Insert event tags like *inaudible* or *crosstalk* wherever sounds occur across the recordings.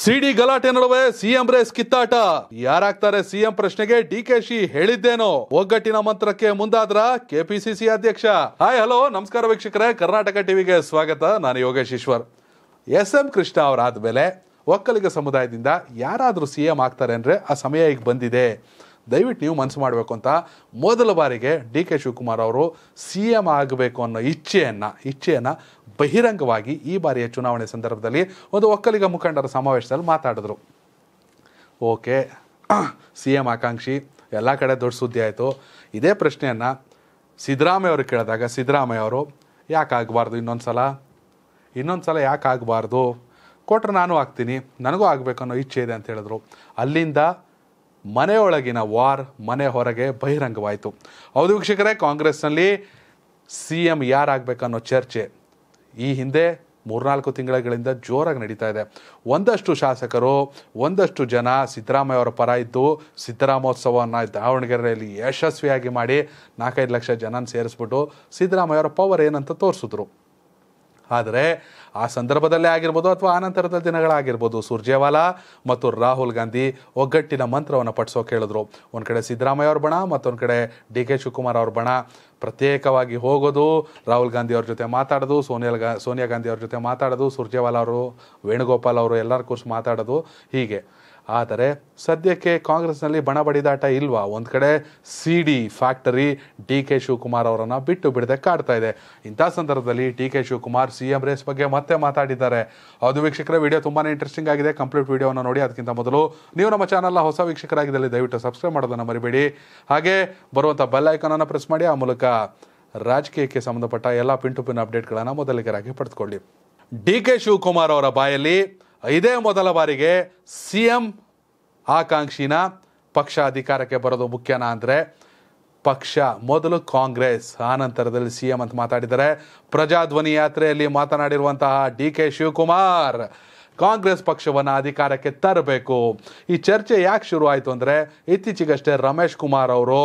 ಸಿಡಿ ಗಲಾಟೆ ನಡುವೆ CM race ಕಿತ್ತಾಟ ಯಾರಾಗ್ತಾರೆ ಸಿಎಂ ಪ್ರಶ್ನೆಗೆ ಡಿ ಕೆ ಶಿ ಹೇಳಿದ್ದೇನೋ ಒಗ್ಗಟ್ಟಿನ ಮಂತ್ರಕ್ಕೆ ಮುಂದಾದ್ರ ಕೆಪಿಸಿಸಿ ಅಧ್ಯಕ್ಷ ಹಾಯ್ ಹಲೋ ನಮಸ್ಕಾರ ವೀಕ್ಷಕರೇ ಕರ್ನಾಟಕ ಟಿವಿಗೆ ಸ್ವಾಗತ ನಾನು ಯೋಗೇಶ್ ಈಶ್ವರ್ ಎಸ್ ಎಂ ಕೃಷ್ಣ ಅವರಾದ ಮೇಲೆ ಒಕ್ಕಲಿಗ ಸಮುದಾಯದಿಂದ ಯಾರಾದರೂ ಸಿಎಂ ಆಗ್ತಾರೆ ಅಂದ್ರೆ ಆ ಸಮಯ ಈಗ ಬಂದಿದೆ ದಯವಿಟ್ಟು ನೀವು ಮನಸ್ಸು ಮಾಡಬೇಕು ಅಂತ ಮೊದಲ ಬಾರಿಗೆ ಡಿ ಕೆ ಶಿವಕುಮಾರ್ ಅವರು ಸಿ ಎಂ ಆಗಬೇಕು ಅನ್ನೋ ಇಚ್ಛೆಯನ್ನು ಇಚ್ಛೆಯನ್ನು ಬಹಿರಂಗವಾಗಿ ಈ ಬಾರಿಯ ಚುನಾವಣೆ ಸಂದರ್ಭದಲ್ಲಿ ಒಂದು ಒಕ್ಕಲಿಗ ಮುಖಂಡರ ಸಮಾವೇಶದಲ್ಲಿ ಮಾತಾಡಿದ್ರು ಓಕೆ ಸಿ ಎಂ ಆಕಾಂಕ್ಷಿ ಎಲ್ಲ ಕಡೆ ದೊಡ್ಡ ಸುದ್ದಿ ಆಯಿತು ಇದೇ ಪ್ರಶ್ನೆಯನ್ನು ಸಿದ್ದರಾಮಯ್ಯ ಅವರು ಕೇಳಿದಾಗ ಸಿದ್ದರಾಮಯ್ಯ ಅವರು ಯಾಕೆ ಆಗಬಾರ್ದು ಇನ್ನೊಂದು ಸಲ ಇನ್ನೊಂದು ಸಲ ಯಾಕೆ ಆಗಬಾರ್ದು ಕೊಟ್ಟರೆ ನಾನು ಆಗ್ತೀನಿ ನನಗೂ ಆಗಬೇಕು ಅನ್ನೋ ಇಚ್ಛೆ ಇದೆ ಅಂತ ಹೇಳಿದ್ರು ಅಲ್ಲಿಂದ ಮನೆಯೊಳಗಿನ ವಾರ್ ಮನೆ ಹೊರಗೆ ಬಹಿರಂಗವಾಯಿತು ಹೌದು ವೀಕ್ಷಕರೇ ಕಾಂಗ್ರೆಸ್ನಲ್ಲಿ ಸಿ ಎಂ ಯಾರಾಗಬೇಕನ್ನೋ ಚರ್ಚೆ ಈ ಹಿಂದೆ ಮೂರ್ನಾಲ್ಕು ತಿಂಗಳುಗಳಿಂದ ಜೋರಾಗಿ ನಡೀತಾ ಇದೆ ಒಂದಷ್ಟು ಶಾಸಕರು ಒಂದಷ್ಟು ಜನ ಸಿದ್ದರಾಮಯ್ಯ ಅವರ ಪರ ಇದ್ದು ಸಿದ್ದರಾಮೋತ್ಸವವನ್ನು ದಾವಣಗೆರೆಯಲ್ಲಿ ಯಶಸ್ವಿಯಾಗಿ ಮಾಡಿ ನಾಲ್ಕೈದು ಲಕ್ಷ ಜನನ ಸೇರಿಸ್ಬಿಟ್ಟು ಸಿದ್ದರಾಮಯ್ಯ ಅವರ ಪವರ್ ಏನಂತ ತೋರಿಸಿದ್ರು ಆದರೆ ಆ ಸಂದರ್ಭದಲ್ಲೇ ಆಗಿರ್ಬೋದು ಅಥವಾ ಆನಂತರದ ದಿನಗಳಾಗಿರ್ಬೋದು ಸುರ್ಜೇವಾಲಾ ಮತ್ತು ರಾಹುಲ್ ಗಾಂಧಿ ಒಗ್ಗಟ್ಟಿನ ಮಂತ್ರವನ್ನು ಪಠಿಸೋಕೆ ಹೇಳಿದ್ರು ಒಂದು ಕಡೆ ಸಿದ್ದರಾಮಯ್ಯ ಅವ್ರ ಬಣ ಮತ್ತೊಂದು ಕಡೆ ಡಿ ಕೆ ಶಿವಕುಮಾರ್ ಅವ್ರ ಬಣ ಪ್ರತ್ಯೇಕವಾಗಿ ಹೋಗೋದು ರಾಹುಲ್ ಗಾಂಧಿ ಅವ್ರ ಜೊತೆ ಮಾತಾಡೋದು ಸೋನಿಯಾ ಗಾ ಸೋನಿಯಾ ಗಾಂಧಿ ಅವ್ರ ಜೊತೆ ಮಾತಾಡೋದು ಸುರ್ಜೇವಾಲಾ ಅವರು ವೇಣುಗೋಪಾಲ್ ಅವರು ಎಲ್ಲರ ಕುರಿತು ಮಾತಾಡೋದು ಹೀಗೆ ಆದರೆ ಸದ್ಯಕ್ಕೆ ಕಾಂಗ್ರೆಸ್ನಲ್ಲಿ ಬಣ ಬಡಿದಾಟ ಇಲ್ವಾ ಒಂದು ಕಡೆ C D factory D K Shivakumar ಅವರನ್ನು ಬಿಟ್ಟು ಬಿಡದೆ ಕಾಡ್ತಾ ಇದೆ ಇಂಥ ಸಂದರ್ಭದಲ್ಲಿ D K Shivakumar C M race ಬಗ್ಗೆ ಮತ್ತೆ ಮಾತಾಡಿದ್ದಾರೆ ಅದು ವೀಕ್ಷಕರ ವಿಡಿಯೋ ತುಂಬಾ ಇಂಟ್ರೆಸ್ಟಿಂಗ್ ಆಗಿದೆ ಕಂಪ್ಲೀಟ್ ವಿಡಿಯೋವನ್ನು ನೋಡಿ ಅದಕ್ಕಿಂತ ಮೊದಲು ನೀವು ನಮ್ಮ ಚಾನಲ್ನ ಹೊಸ ವೀಕ್ಷಕರಾಗಿದ್ದಲ್ಲಿ ದಯವಿಟ್ಟು ಸಬ್ಸ್ಕ್ರೈಬ್ ಮಾಡೋದನ್ನು ಮರಿಬೇಡಿ ಹಾಗೆ ಬರುವಂಥ ಬೆಲ್ ಅನ್ನು ಪ್ರೆಸ್ ಮಾಡಿ ಆ ಮೂಲಕ ರಾಜಕೀಯಕ್ಕೆ ಸಂಬಂಧಪಟ್ಟ ಎಲ್ಲ ಪಿನ್ ಟು ಪಿನ್ ಅಪ್ಡೇಟ್ಗಳನ್ನು ಮೊದಲಿಗರಾಗಿ ಪಡೆದುಕೊಳ್ಳಿ ಡಿ ಕೆ ಶಿವಕುಮಾರ್ ಅವರ ಬಾಯಲ್ಲಿ ಇದೇ ಮೊದಲ ಬಾರಿಗೆ ಸಿ ಎಂ ಆಕಾಂಕ್ಷಿನ ಪಕ್ಷ ಅಧಿಕಾರಕ್ಕೆ ಬರೋದು ಮುಖ್ಯನ ಅಂದರೆ ಪಕ್ಷ ಮೊದಲು ಕಾಂಗ್ರೆಸ್ ನಂತರದಲ್ಲಿ ಸಿ ಎಂ ಅಂತ ಮಾತಾಡಿದರೆ ಪ್ರಜಾಧ್ವನಿ ಯಾತ್ರೆಯಲ್ಲಿ ಮಾತನಾಡಿರುವಂತಹ ಡಿ ಕೆ ಶಿವಕುಮಾರ್ ಕಾಂಗ್ರೆಸ್ ಪಕ್ಷವನ್ನು ಅಧಿಕಾರಕ್ಕೆ ತರಬೇಕು ಈ ಚರ್ಚೆ ಯಾಕೆ ಶುರು ಆಯಿತು ಅಂದರೆ ಇತ್ತೀಚೆಗಷ್ಟೇ ರಮೇಶ್ ಕುಮಾರ್ ಅವರು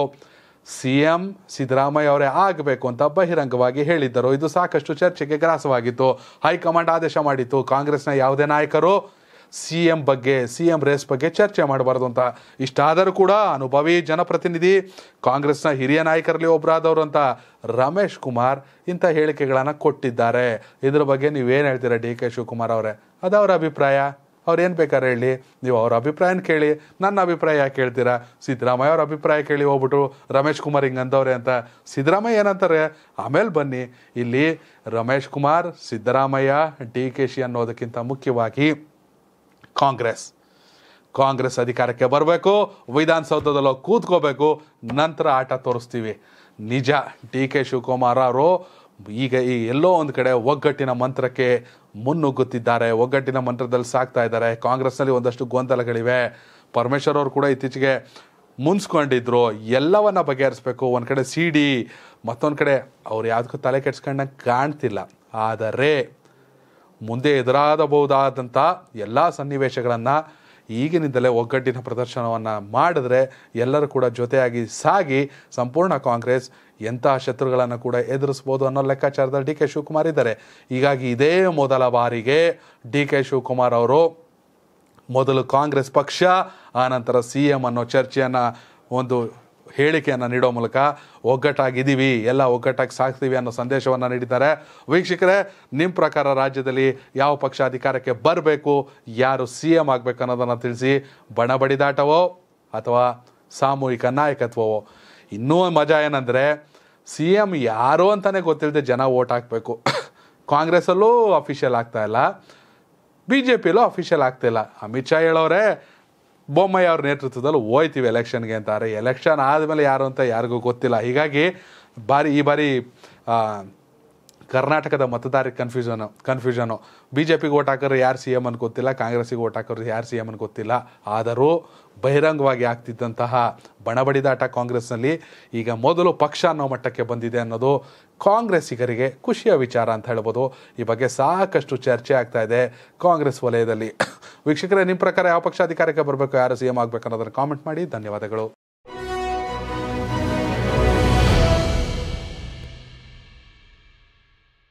ಸಿ ಎಂ ಸಿದ್ದರಾಮಯ್ಯ ಅವರೇ ಆಗಬೇಕು ಅಂತ ಬಹಿರಂಗವಾಗಿ ಹೇಳಿದ್ದರು ಇದು ಸಾಕಷ್ಟು ಚರ್ಚೆಗೆ ಗ್ರಾಸವಾಗಿತ್ತು ಹೈಕಮಾಂಡ್ ಆದೇಶ ಮಾಡಿತ್ತು ಕಾಂಗ್ರೆಸ್ನ ಯಾವುದೇ ನಾಯಕರು ಸಿ ಎಂ ಬಗ್ಗೆ ಸಿ ಎಂ ರೇಸ್ ಬಗ್ಗೆ ಚರ್ಚೆ ಮಾಡಬಾರ್ದು ಅಂತ ಇಷ್ಟಾದರೂ ಕೂಡ ಅನುಭವಿ ಜನಪ್ರತಿನಿಧಿ ಕಾಂಗ್ರೆಸ್ನ ಹಿರಿಯ ನಾಯಕರಲ್ಲಿ ಒಬ್ಬರಾದವರು ಅಂತ ರಮೇಶ್ ಕುಮಾರ್ ಇಂಥ ಹೇಳಿಕೆಗಳನ್ನು ಕೊಟ್ಟಿದ್ದಾರೆ ಇದ್ರ ಬಗ್ಗೆ ನೀವೇನು ಹೇಳ್ತೀರಾ ಡಿ ಕೆ ಶಿವಕುಮಾರ್ ಅವರೇ ಅದವರ ಅಭಿಪ್ರಾಯ ಅವ್ರು ಏನು ಬೇಕಾದ್ರೆ ಹೇಳಿ ನೀವು ಅವ್ರ ಅಭಿಪ್ರಾಯನ ಕೇಳಿ ನನ್ನ ಅಭಿಪ್ರಾಯ ಯಾಕೆ ಹೇಳ್ತೀರಾ ಸಿದ್ದರಾಮಯ್ಯ ಅವ್ರ ಅಭಿಪ್ರಾಯ ಕೇಳಿ ಹೋಗ್ಬಿಟ್ಟು ರಮೇಶ್ ಕುಮಾರ್ ಹಿಂಗೆ ಅಂದವ್ರೆ ಅಂತ ಸಿದ್ದರಾಮಯ್ಯ ಏನಂತಾರೆ ಆಮೇಲೆ ಬನ್ನಿ ಇಲ್ಲಿ ರಮೇಶ್ ಕುಮಾರ್ ಸಿದ್ದರಾಮಯ್ಯ ಡಿ ಕೆ ಶಿ ಅನ್ನೋದಕ್ಕಿಂತ ಮುಖ್ಯವಾಗಿ ಕಾಂಗ್ರೆಸ್ ಕಾಂಗ್ರೆಸ್ ಅಧಿಕಾರಕ್ಕೆ ಬರಬೇಕು ವಿಧಾನಸೌಧದಲ್ಲಿ ಕೂತ್ಕೋಬೇಕು ನಂತರ ಆಟ ತೋರಿಸ್ತೀವಿ ನಿಜ ಡಿ ಕೆ ಶಿವಕುಮಾರ್ ಅವರು ಈಗ ಈ ಎಲ್ಲೋ ಒಂದು ಕಡೆ ಒಗ್ಗಟ್ಟಿನ ಮಂತ್ರಕ್ಕೆ ಮುನ್ನುಗ್ಗುತ್ತಿದ್ದಾರೆ ಒಗ್ಗಟ್ಟಿನ ಮಂತ್ರದಲ್ಲಿ ಸಾಕ್ತಾ ಇದ್ದಾರೆ ಕಾಂಗ್ರೆಸ್ನಲ್ಲಿ ಒಂದಷ್ಟು ಗೊಂದಲಗಳಿವೆ ಪರಮೇಶ್ವರ್ ಅವರು ಕೂಡ ಇತ್ತೀಚೆಗೆ ಮುನ್ಸ್ಕೊಂಡಿದ್ರು ಎಲ್ಲವನ್ನ ಬಗೆಹರಿಸ್ಬೇಕು ಒಂದು ಕಡೆ ಸಿ ಡಿ ಮತ್ತೊಂದು ಕಡೆ ಅವ್ರು ಯಾವ್ದಕ್ಕೂ ತಲೆ ಕೆಡ್ಸ್ಕೊಂಡಂಗೆ ಕಾಣ್ತಿಲ್ಲ ಆದರೆ ಮುಂದೆ ಎದುರಾಗಬಹುದಾದಂಥ ಎಲ್ಲ ಸನ್ನಿವೇಶಗಳನ್ನು ಈಗಿನಿಂದಲೇ ಒಗ್ಗಟ್ಟಿನ ಪ್ರದರ್ಶನವನ್ನು ಮಾಡಿದ್ರೆ ಎಲ್ಲರೂ ಕೂಡ ಜೊತೆಯಾಗಿ ಸಾಗಿ ಸಂಪೂರ್ಣ ಕಾಂಗ್ರೆಸ್ ಎಂತಹ ಶತ್ರುಗಳನ್ನು ಕೂಡ ಎದುರಿಸ್ಬೋದು ಅನ್ನೋ ಲೆಕ್ಕಾಚಾರದ ಡಿ ಕೆ ಶಿವಕುಮಾರ್ ಇದ್ದಾರೆ ಹೀಗಾಗಿ ಇದೇ ಮೊದಲ ಬಾರಿಗೆ ಡಿ ಕೆ ಶಿವಕುಮಾರ್ ಅವರು ಮೊದಲು ಕಾಂಗ್ರೆಸ್ ಪಕ್ಷ ಆನಂತರ ಸಿ ಎಂ ಅನ್ನೋ ಚರ್ಚೆಯನ್ನು ಒಂದು ಹೇಳಿಕೆಯನ್ನು ನೀಡೋ ಮೂಲಕ ಒಗ್ಗಟ್ಟಾಗಿದ್ದೀವಿ ಎಲ್ಲ ಒಗ್ಗಟ್ಟಾಗಿ ಸಾಕ್ತೀವಿ ಅನ್ನೋ ಸಂದೇಶವನ್ನು ನೀಡಿದ್ದಾರೆ ವೀಕ್ಷಕರೇ ನಿಮ್ಮ ಪ್ರಕಾರ ರಾಜ್ಯದಲ್ಲಿ ಯಾವ ಪಕ್ಷ ಅಧಿಕಾರಕ್ಕೆ ಬರಬೇಕು ಯಾರು ಸಿ ಎಂ ಆಗಬೇಕು ಅನ್ನೋದನ್ನು ತಿಳಿಸಿ ಬಣ ಬಡಿದಾಟವೋ ಅಥವಾ ಸಾಮೂಹಿಕ ನಾಯಕತ್ವವೋ ಇನ್ನೂ ಮಜಾ ಏನಂದರೆ ಸಿ ಎಮ್ ಯಾರು ಅಂತಲೇ ಗೊತ್ತಿಲ್ಲದೆ ಜನ ಓಟ್ ಹಾಕಬೇಕು *coughs* ಕಾಂಗ್ರೆಸ್ಸಲ್ಲೂ ಅಫಿಷಿಯಲ್ ಆಗ್ತಾಯಿಲ್ಲ ಬಿ ಜೆ ಪಿಯಲ್ಲೂ ಅಫಿಷಿಯಲ್ ಆಗ್ತಿಲ್ಲ ಅಮಿತ್ ಶಾ ಹೇಳೋರೆ ಬೊಮ್ಮಯ್ಯ ಅವ್ರ ನೇತೃತ್ವದಲ್ಲಿ ಹೋಯ್ತೀವಿ ಎಲೆಕ್ಷನ್ಗೆ ಅಂತಾರೆ ಎಲೆಕ್ಷನ್ ಆದಮೇಲೆ ಯಾರು ಅಂತ ಯಾರಿಗೂ ಗೊತ್ತಿಲ್ಲ ಹೀಗಾಗಿ ಬಾರಿ ಈ ಬಾರಿ ಕರ್ನಾಟಕದ ಮತದಾರ ಕನ್ಫ್ಯೂಷನ್ ಕನ್ಫ್ಯೂಷನು ಬಿ ಜೆ ಪಿಗೆ ಓಟ್ ಹಾಕೋರು ಯಾರು ಸಿ ಎಮ್ ಅನ್ನು ಗೊತ್ತಿಲ್ಲ ಕಾಂಗ್ರೆಸ್ಸಿಗೆ ಓಟ್ ಹಾಕೋರು ಯಾರು ಸಿ ಎಮ್ ಅನ್ನು ಗೊತ್ತಿಲ್ಲ ಆದರೂ ಬಹಿರಂಗವಾಗಿ ಆಗ್ತಿದ್ದಂತಹ ಬಣಬಡಿದಾಟ ಕಾಂಗ್ರೆಸ್ನಲ್ಲಿ ಈಗ ಮೊದಲು ಪಕ್ಷ ಅನ್ನೋ ಮಟ್ಟಕ್ಕೆ ಬಂದಿದೆ ಅನ್ನೋದು ಕಾಂಗ್ರೆಸ್ಸಿಗರಿಗೆ ಖುಷಿಯ ವಿಚಾರ ಅಂತ ಹೇಳ್ಬೋದು ಈ ಬಗ್ಗೆ ಸಾಕಷ್ಟು ಚರ್ಚೆ ಆಗ್ತಾ ಇದೆ ಕಾಂಗ್ರೆಸ್ ವಲಯದಲ್ಲಿ *coughs* ವೀಕ್ಷಕರೇ ನಿಮ್ಮ ಪ್ರಕಾರ ಯಾವ ಪಕ್ಷ ಅಧಿಕಾರಕ್ಕೆ ಬರಬೇಕು ಯಾರು ಸಿ ಎಂ ಆಗಬೇಕು ಅನ್ನೋದನ್ನು ಕಾಮೆಂಟ್ ಮಾಡಿ ಧನ್ಯವಾದಗಳು